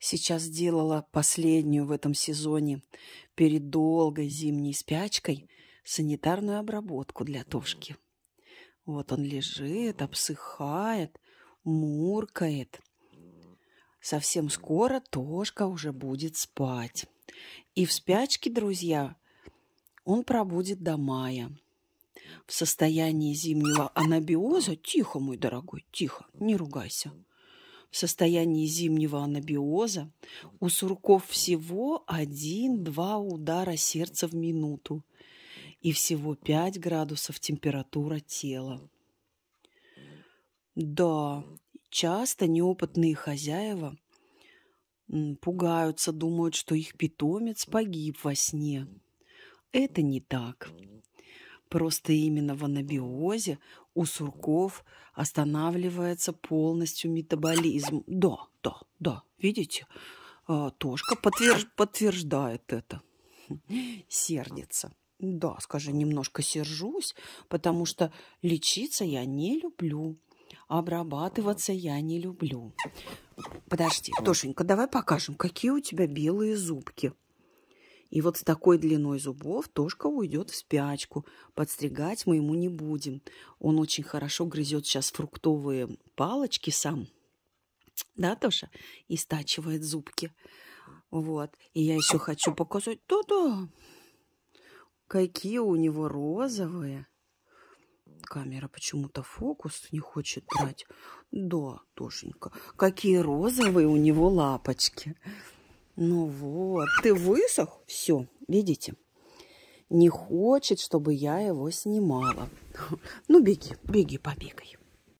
сейчас делала последнюю в этом сезоне перед долгой зимней спячкой санитарную обработку для Тошки. Вот он лежит, обсыхает, муркает. Совсем скоро Тошка уже будет спать. И в спячке, друзья, он пробудет до мая. В состоянии зимнего анабиоза... Тихо, мой дорогой, тихо, не ругайся – в состоянии зимнего анабиоза, у сурков всего один-два удара сердца в минуту и всего 5 градусов температура тела. Да, часто неопытные хозяева пугаются, думают, что их питомец погиб во сне. Это не так. Просто именно в анабиозе у сурков останавливается полностью метаболизм. Да, да, да, видите? А, Тошка подтверж... подтверждает это. Сердится. Да, скажи, немножко сержусь, потому что лечиться я не люблю. Обрабатываться я не люблю. Подожди, Тошенька, давай покажем, какие у тебя белые зубки. И вот с такой длиной зубов Тошка уйдет в спячку. Подстригать мы ему не будем. Он очень хорошо грызет сейчас фруктовые палочки сам. Да, Тоша? И стачивает зубки. Вот. И я еще хочу показать. Да-да. Какие у него розовые. Камера почему-то фокус не хочет брать. Да, Тошенька. Какие розовые у него лапочки. Ну вот, ты высох? Все, видите? Не хочет, чтобы я его снимала. Ну, беги, беги, побегай.